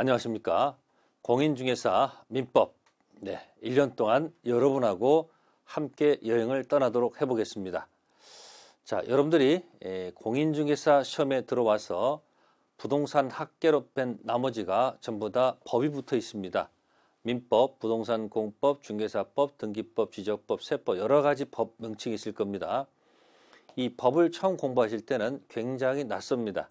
안녕하십니까. 공인중개사 민법. 네. 1년 동안 여러분하고 함께 여행을 떠나도록 해보겠습니다. 자, 여러분들이 예, 공인중개사 시험에 들어와서 부동산 학계로 뺀 나머지가 전부 다 법이 붙어 있습니다. 민법, 부동산 공법, 중개사법, 등기법, 지적법, 세법 여러 가지 법 명칭이 있을 겁니다. 이 법을 처음 공부하실 때는 굉장히 낯섭니다.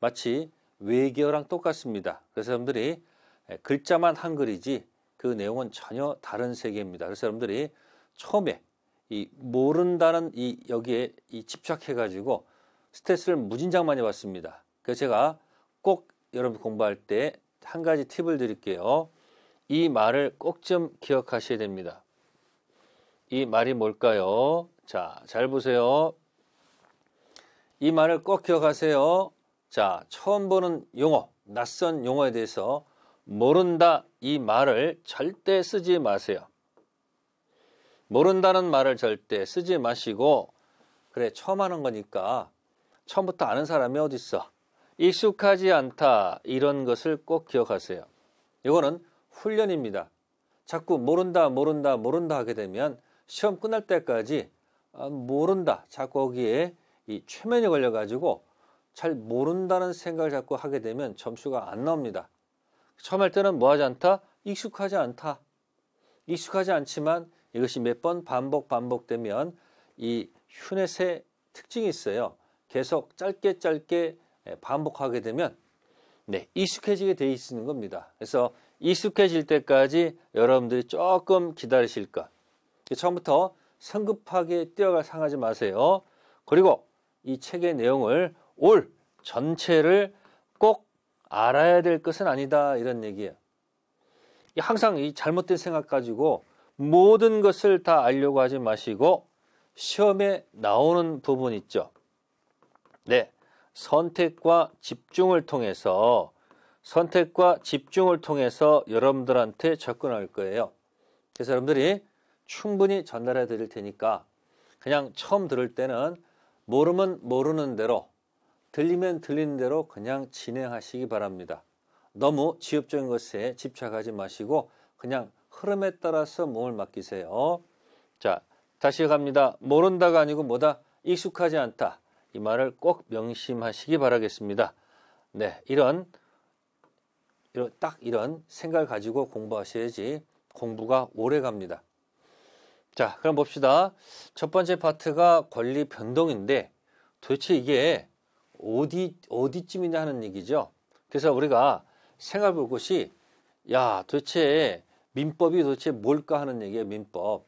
마치 외계어랑 똑같습니다. 그래서 여러분들이 예, 글자만 한글이지 그 내용은 전혀 다른 세계입니다. 그래서 여러분들이 처음에 이 모른다는 이 여기에 이 집착해 가지고 스트레스를 무진장 많이 받습니다. 그래서 제가 꼭 여러분 공부할 때 한 가지 팁을 드릴게요. 이 말을 꼭 좀 기억하셔야 됩니다. 이 말이 뭘까요? 자, 잘 보세요. 이 말을 꼭 기억하세요. 자, 처음 보는 용어, 낯선 용어에 대해서 모른다 이 말을 절대 쓰지 마세요. 모른다는 말을 절대 쓰지 마시고 그래 처음 하는 거니까 처음부터 아는 사람이 어디 있어? 익숙하지 않다 이런 것을 꼭 기억하세요. 이거는 훈련입니다. 자꾸 모른다 모른다 모른다 하게 되면 시험 끝날 때까지 아, 모른다 자꾸 거기에 이 최면이 걸려가지고 잘 모른다는 생각을 자꾸 하게 되면 점수가 안 나옵니다. 처음 할 때는 뭐 하지 않다? 익숙하지 않다. 익숙하지 않지만 이것이 몇 번 반복 반복되면 이 휴넷의 특징이 있어요. 계속 짧게 짧게 예, 반복하게 되면 네, 익숙해지게 돼 있는 겁니다. 그래서 익숙해질 때까지 여러분들이 조금 기다리실 것. 처음부터 성급하게 뛰어가 상하지 마세요. 그리고 이 책의 내용을 올 전체를 꼭 알아야 될 것은 아니다 이런 얘기예요. 항상 이 잘못된 생각 가지고 모든 것을 다 알려고 하지 마시고 시험에 나오는 부분 있죠. 네. 선택과 집중을 통해서 선택과 집중을 통해서 여러분들한테 접근할 거예요. 그래서 여러분들이 충분히 전달해 드릴 테니까 그냥 처음 들을 때는 모르면 모르는 대로 들리면 들리는 대로 그냥 진행하시기 바랍니다. 너무 지엽적인 것에 집착하지 마시고 그냥 흐름에 따라서 몸을 맡기세요. 자, 다시 갑니다. 모른다가 아니고 뭐다? 익숙하지 않다. 이 말을 꼭 명심하시기 바라겠습니다. 네, 이런, 이런 딱 이런 생각을 가지고 공부하셔야지 공부가 오래 갑니다. 자, 그럼 봅시다. 첫 번째 파트가 권리 변동인데 도대체 이게 어디 어디쯤이냐 하는 얘기죠. 그래서 우리가 생각해 볼 것이 야 도대체 민법이 도대체 뭘까 하는 얘기예요. 민법.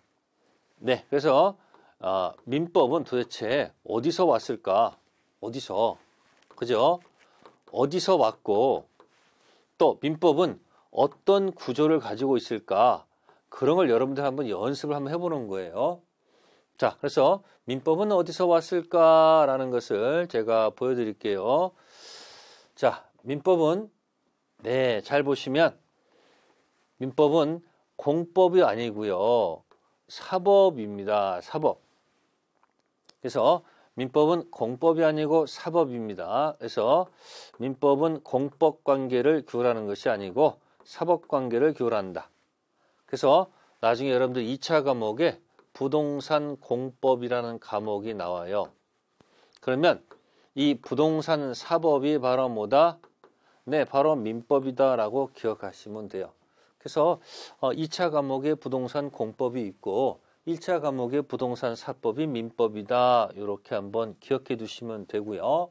네, 그래서 어, 민법은 도대체 어디서 왔을까? 어디서? 그죠? 어디서 왔고 또 민법은 어떤 구조를 가지고 있을까? 그런 걸 여러분들 한번 연습을 한번 해보는 거예요. 자, 그래서 민법은 어디서 왔을까라는 것을 제가 보여드릴게요. 자, 민법은 네, 잘 보시면 민법은 공법이 아니고요. 사법입니다. 사법. 그래서 민법은 공법이 아니고 사법입니다. 그래서 민법은 공법 관계를 규율하는 것이 아니고 사법 관계를 규율한다. 그래서 나중에 여러분들 2차 과목에 부동산 공법이라는 과목이 나와요. 그러면 이 부동산 사법이 바로 뭐다? 네, 바로 민법이다라고 기억하시면 돼요. 그래서 2차 어, 과목에 부동산 공법이 있고 1차 과목에 부동산 사법이 민법이다. 이렇게 한번 기억해 두시면 되고요.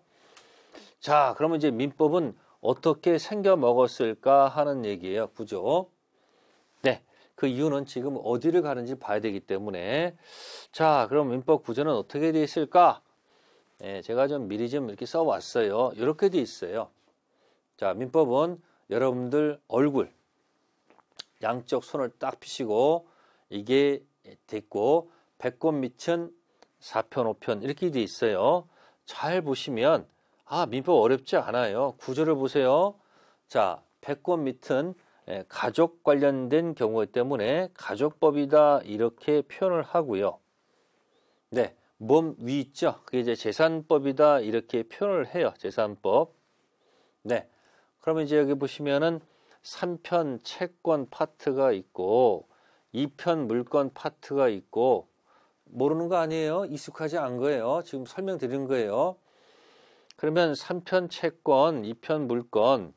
자, 그러면 이제 민법은 어떻게 생겨 먹었을까 하는 얘기예요. 그죠? 그 이유는 지금 어디를 가는지 봐야 되기 때문에 자 그럼 민법 구조는 어떻게 되어 있을까? 예, 제가 좀 미리 좀 이렇게 써왔어요. 이렇게 되어 있어요. 자 민법은 여러분들 얼굴 양쪽 손을 딱 피시고 이게 됐고 배꼽 밑은 4편 5편 이렇게 되어 있어요. 잘 보시면 아 민법 어렵지 않아요. 구조를 보세요. 자 배꼽 밑은 예, 가족 관련된 경우 때문에 가족법이다 이렇게 표현을 하고요. 네, 몸 위 있죠. 그게 이제 재산법이다 이렇게 표현을 해요. 재산법. 네. 그러면 이제 여기 보시면은 3편 채권 파트가 있고 2편 물건 파트가 있고 모르는 거 아니에요. 익숙하지 않은 거예요. 지금 설명드린 거예요. 그러면 3편 채권, 2편 물건,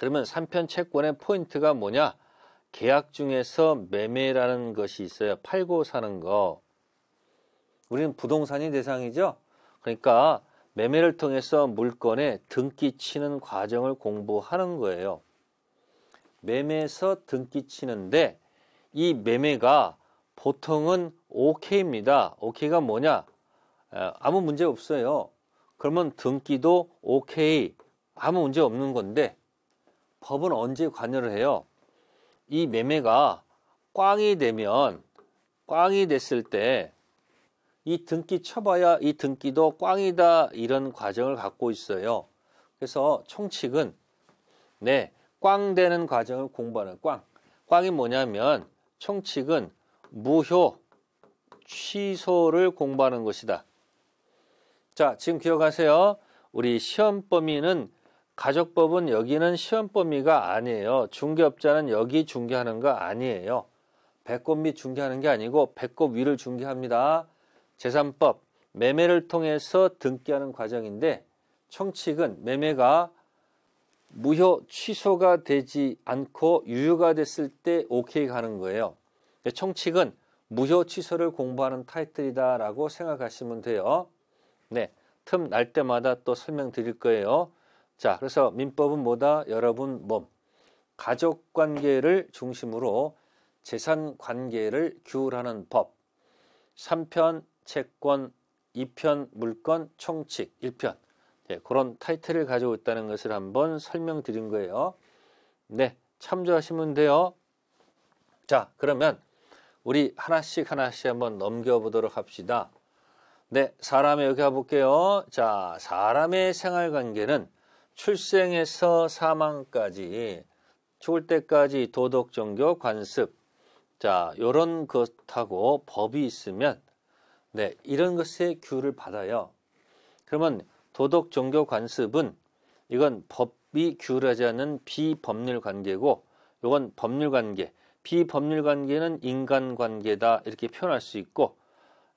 그러면 3편 채권의 포인트가 뭐냐? 계약 중에서 매매라는 것이 있어요. 팔고 사는 거. 우리는 부동산이 대상이죠. 그러니까 매매를 통해서 물건에 등기 치는 과정을 공부하는 거예요. 매매에서 등기 치는데 이 매매가 보통은 OK입니다. OK가 뭐냐? 아무 문제 없어요. 그러면 등기도 OK. 아무 문제 없는 건데 법은 언제 관여를 해요? 이 매매가 꽝이 되면 꽝이 됐을 때 이 등기 쳐봐야 이 등기도 꽝이다 이런 과정을 갖고 있어요. 그래서 총칙은 네, 꽝 되는 과정을 공부하는 꽝. 꽝이 뭐냐면 총칙은 무효 취소를 공부하는 것이다. 자, 지금 기억하세요. 우리 시험 범위는 가족법은 여기는 시험 범위가 아니에요. 중개업자는 여기 중개하는 거 아니에요. 배꼽 밑 중개하는 게 아니고 배꼽 위를 중개합니다. 재산법 매매를 통해서 등기하는 과정인데 청칙은 매매가 무효 취소가 되지 않고 유효가 됐을 때 오케이 가는 거예요. 청칙은 그러니까 무효 취소를 공부하는 타이틀이다라고 생각하시면 돼요. 네, 틈 날 때마다 또 설명드릴 거예요. 자, 그래서 민법은 뭐다? 여러분 몸. 가족 관계를 중심으로 재산 관계를 규율하는 법. 3편 채권, 2편 물권 총칙, 1편. 네, 예, 그런 타이틀을 가지고 있다는 것을 한번 설명드린 거예요. 네, 참조하시면 돼요. 자, 그러면 우리 하나씩 하나씩 한번 넘겨보도록 합시다. 네, 사람의 여기 가볼게요. 자, 사람의 생활관계는 출생에서 사망까지 죽을 때까지 도덕, 종교, 관습 자 요런 것하고 법이 있으면 네 이런 것의 규를 받아요. 그러면 도덕, 종교, 관습은 이건 법이 규율하지 않는 비법률 관계고 요건 법률 관계 비법률 관계는 인간 관계다 이렇게 표현할 수 있고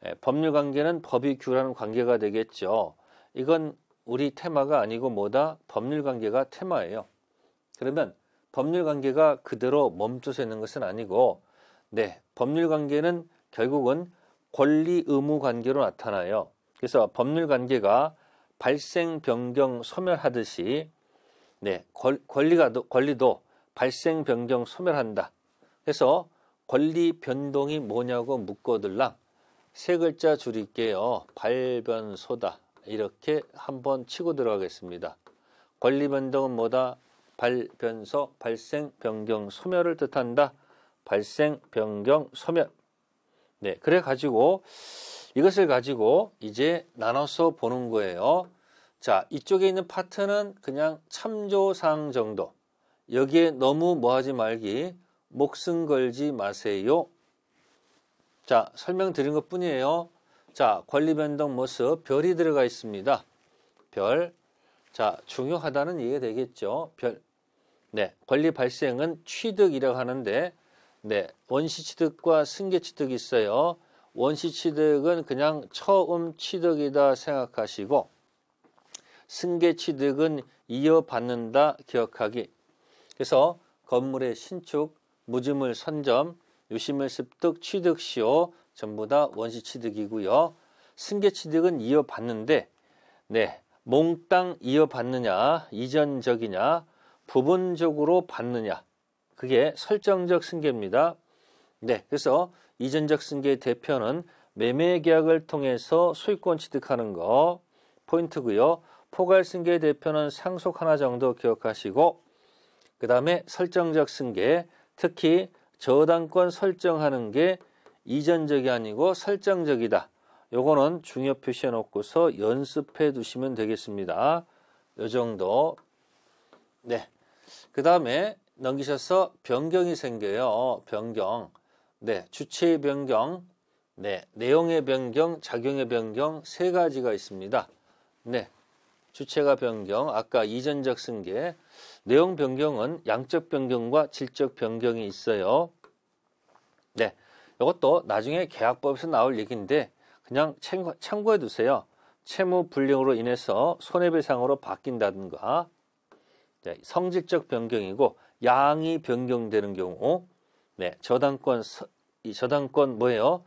예, 법률 관계는 법이 규율하는 관계가 되겠죠. 이건 우리 테마가 아니고 뭐다 법률 관계가 테마예요. 그러면 법률 관계가 그대로 멈춰서 있는 것은 아니고 네, 법률 관계는 결국은 권리 의무 관계로 나타나요. 그래서 법률 관계가 발생 변경 소멸하듯이 네, 권, 리가 권리도 발생 변경 소멸한다. 그래서 권리 변동이 뭐냐고 묻거들랑 세 글자 줄일게요. 발변소다. 이렇게 한번 치고 들어가겠습니다. 권리변동은 뭐다? 발변서, 발생, 변경, 소멸을 뜻한다. 발생, 변경, 소멸. 네, 그래 가지고 이것을 가지고 이제 나눠서 보는 거예요. 자, 이쪽에 있는 파트는 그냥 참조사항 정도. 여기에 너무 뭐하지 말기, 목숨 걸지 마세요. 자, 설명드린 것 뿐이에요. 자, 권리 변동 모습 별이 들어가 있습니다. 별. 자, 중요하다는 이해 되겠죠. 별. 네, 권리 발생은 취득이라고 하는데 네, 원시 취득과 승계 취득이 있어요. 원시 취득은 그냥 처음 취득이다 생각하시고 승계 취득은 이어받는다 기억하기. 그래서 건물의 신축, 무짐을 선점, 유심을 습득, 취득시효, 전부 다 원시 취득이고요. 승계 취득은 이어받는데 네, 몽땅 이어받느냐, 이전적이냐, 부분적으로 받느냐. 그게 설정적 승계입니다. 네, 그래서 이전적 승계의 대표는 매매 계약을 통해서 소유권 취득하는 거 포인트고요. 포괄 승계 대표는 상속 하나 정도 기억하시고 그다음에 설정적 승계 특히 저당권 설정하는 게 이전적이 아니고 설정적이다. 요거는 중요 표시해 놓고서 연습해 두시면 되겠습니다. 요 정도. 네. 그 다음에 넘기셔서 변경이 생겨요. 변경. 네. 주체의 변경. 네. 내용의 변경, 작용의 변경 세 가지가 있습니다. 네. 주체가 변경, 아까 이전적 승계, 내용 변경은 양적 변경과 질적 변경이 있어요. 네. 이것도 나중에 계약법에서 나올 얘기인데 그냥 참고, 참고해 두세요. 채무 불량으로 인해서 손해배상으로 바뀐다든가 네, 성질적 변경이고 양이 변경되는 경우 네, 저당권 이 저당권 뭐예요?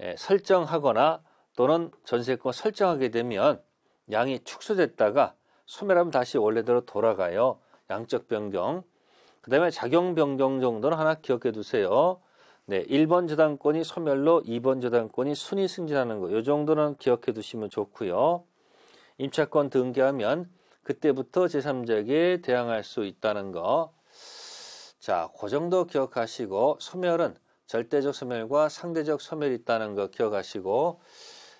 예, 설정하거나 또는 전세권 설정하게 되면 양이 축소됐다가 소멸하면 다시 원래대로 돌아가요. 양적 변경. 그 다음에 작용 변경 정도는 하나 기억해 두세요. 네, 1번 저당권이 소멸로 2번 저당권이 순위 승진하는 거. 요 정도는 기억해 두시면 좋고요. 임차권 등기하면 그때부터 제3자에게 대항할 수 있다는 거. 자, 그 정도 기억하시고 소멸은 절대적 소멸과 상대적 소멸이 있다는 거 기억하시고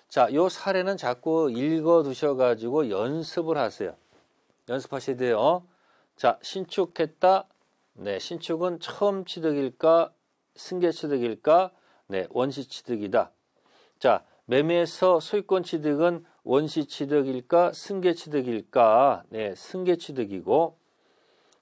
자, 요 사례는 자꾸 읽어 두셔 가지고 연습을 하세요. 연습하셔야 돼요. 자, 신축했다. 네, 신축은 처음 취득일까 승계 취득일까? 네, 원시 취득이다. 자, 매매에서 소유권 취득은 원시 취득일까? 승계 취득일까? 네, 승계 취득이고.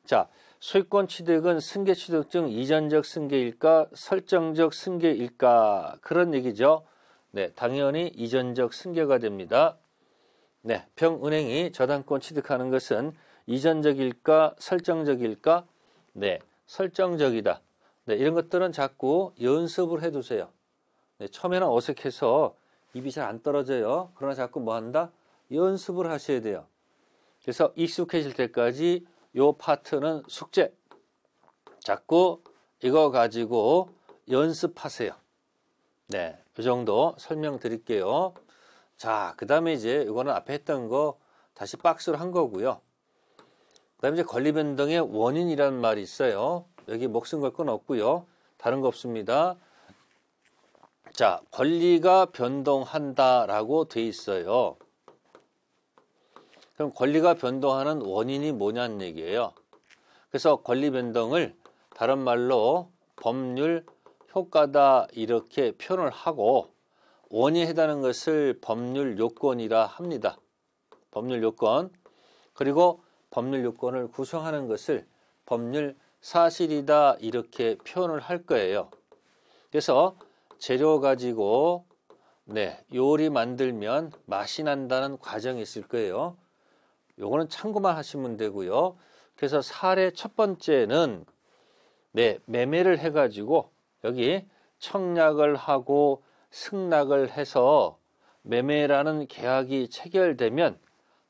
자, 소유권 취득은 승계 취득증 이전적 승계일까? 설정적 승계일까? 그런 얘기죠. 네, 당연히 이전적 승계가 됩니다. 네, 평은행이 저당권 취득하는 것은 이전적일까? 설정적일까? 네, 설정적이다. 네, 이런 것들은 자꾸 연습을 해두세요. 네, 처음에는 어색해서 입이 잘 안 떨어져요. 그러나 자꾸 뭐 한다? 연습을 하셔야 돼요. 그래서 익숙해질 때까지 요 파트는 숙제. 자꾸 이거 가지고 연습하세요. 네, 이 정도 설명드릴게요. 자, 그 다음에 이제 이거는 앞에 했던 거 다시 박스로 한 거고요. 그 다음에 이제 권리변동의 원인이라는 말이 있어요. 여기 목숨 걸 건 없고요. 다른 거 없습니다. 자, 권리가 변동한다라고 돼 있어요. 그럼 권리가 변동하는 원인이 뭐냐는 얘기예요. 그래서 권리 변동을 다른 말로 법률 효과다 이렇게 표현을 하고 원인에 해당하는 것을 법률 요건이라 합니다. 법률 요건 그리고 법률 요건을 구성하는 것을 법률 사실이다 이렇게 표현을 할 거예요. 그래서 재료 가지고 네, 요리 만들면 맛이 난다는 과정이 있을 거예요. 요거는 참고만 하시면 되고요. 그래서 사례 첫 번째는 네, 매매를 해 가지고 여기 청약을 하고 승낙을 해서 매매라는 계약이 체결되면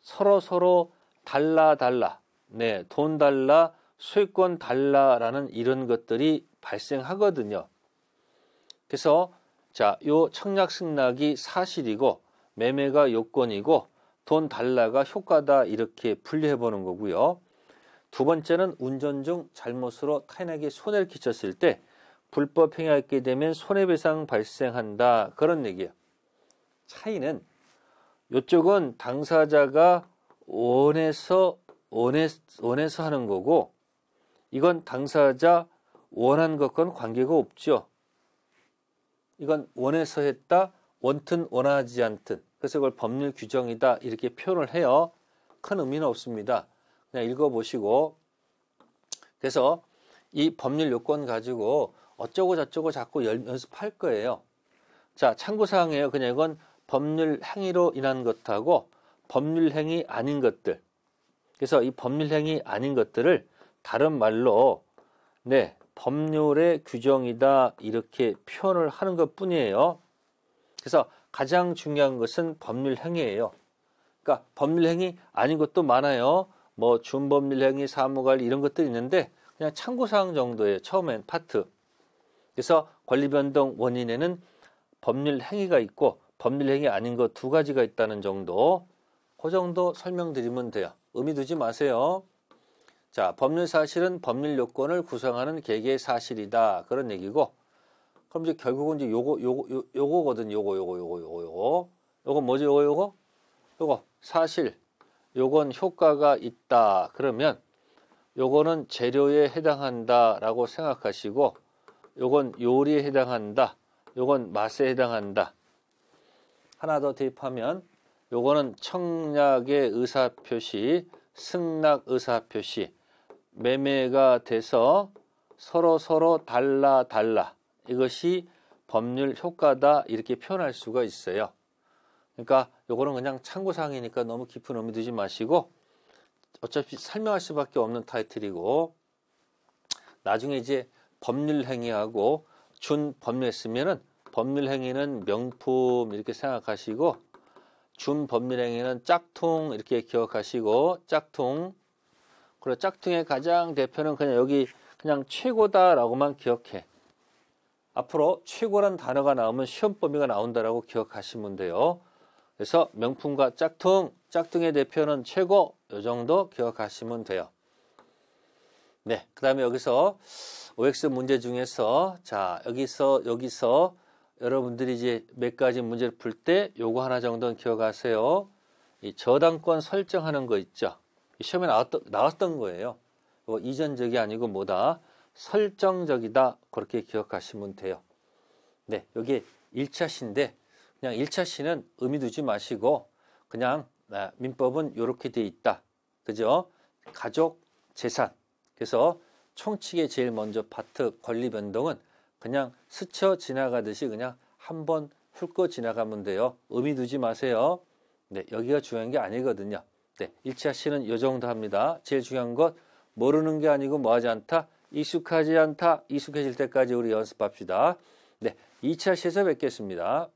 서로 서로 달라 달라 네, 돈 달라 수익권 달라라는 이런 것들이 발생하거든요. 그래서 자, 요 청약 승낙이 사실이고 매매가 요건이고 돈 달라가 효과다 이렇게 분리해 보는 거고요. 두 번째는 운전 중 잘못으로 타인에게 손해를 끼쳤을 때 불법 행위하게 되면 손해배상 발생한다 그런 얘기예요. 차이는 이쪽은 당사자가 원해서 원해, 원해서 하는 거고 이건 당사자 원한 것과는 관계가 없죠. 이건 원해서 했다, 원튼 원하지 않든. 그래서 이걸 법률 규정이다 이렇게 표현을 해요. 큰 의미는 없습니다. 그냥 읽어보시고 그래서 이 법률 요건 가지고 어쩌고 저쩌고 자꾸 연습할 거예요. 자 참고사항이에요. 그냥 이건 법률 행위로 인한 것하고 법률 행위 아닌 것들. 그래서 이 법률 행위 아닌 것들을 다른 말로 네, 법률의 규정이다 이렇게 표현을 하는 것 뿐이에요. 그래서 가장 중요한 것은 법률 행위예요. 그러니까 법률 행위 아닌 것도 많아요. 뭐 준법률 행위, 사무관 리 이런 것들이 있는데 그냥 참고사항 정도예요. 처음엔 파트. 그래서 권리변동 원인에는 법률 행위가 있고 법률 행위 아닌 것 두 가지가 있다는 정도. 그 정도 설명드리면 돼요. 의미 두지 마세요. 자, 법률 사실은 법률 요건을 구성하는 개개의 사실이다. 그런 얘기고. 그럼 이제 결국은 이제 요거 요거 요, 거거든 요거 요거 요거 요거 요거. 요거 뭐지? 요거 요거? 요거 사실. 요건 효과가 있다. 그러면 요거는 재료에 해당한다라고 생각하시고 요건 요리에 해당한다. 요건 맛에 해당한다. 하나 더 대입하면 요거는 청약의 의사표시, 승낙 의사표시, 매매가 돼서 서로 서로 달라 달라 이것이 법률 효과다 이렇게 표현할 수가 있어요. 그러니까 요거는 그냥 참고사항이니까 너무 깊은 의미 두지 마시고 어차피 설명할 수밖에 없는 타이틀이고 나중에 이제 법률 행위하고 준 법률 쓰면은 법률 행위는 명품 이렇게 생각하시고 준 법률 행위는 짝퉁 이렇게 기억하시고 짝퉁 그리고 짝퉁의 가장 대표는 그냥 여기 그냥 최고다라고만 기억해. 앞으로 최고란 단어가 나오면 시험 범위가 나온다라고 기억하시면 돼요. 그래서 명품과 짝퉁, 짝퉁의 대표는 최고, 요 정도 기억하시면 돼요. 네, 그 다음에 여기서 OX 문제 중에서 자, 여기서, 여기서 여러분들이 이제 몇 가지 문제를 풀때 요거 하나 정도는 기억하세요. 이 저당권 설정하는 거 있죠. 시험에 나왔던, 나왔던 거예요. 뭐 이전적이 아니고 뭐다. 설정적이다. 그렇게 기억하시면 돼요. 네, 여기 1차 시인데 그냥 1차 시는 의미 두지 마시고 그냥 아, 민법은 이렇게 돼 있다. 그죠? 가족, 재산. 그래서 총칙의 제일 먼저 파트 권리 변동은 그냥 스쳐 지나가듯이 그냥 한번 훑고 지나가면 돼요. 의미 두지 마세요. 네, 여기가 중요한 게 아니거든요. 네, 일차 씨는요 정도 합니다. 제일 중요한 것 모르는 게 아니고 뭐하지 않다. 익숙하지 않다. 익숙해질 때까지 우리 연습합시다. 네, 이차 C에서 뵙겠습니다.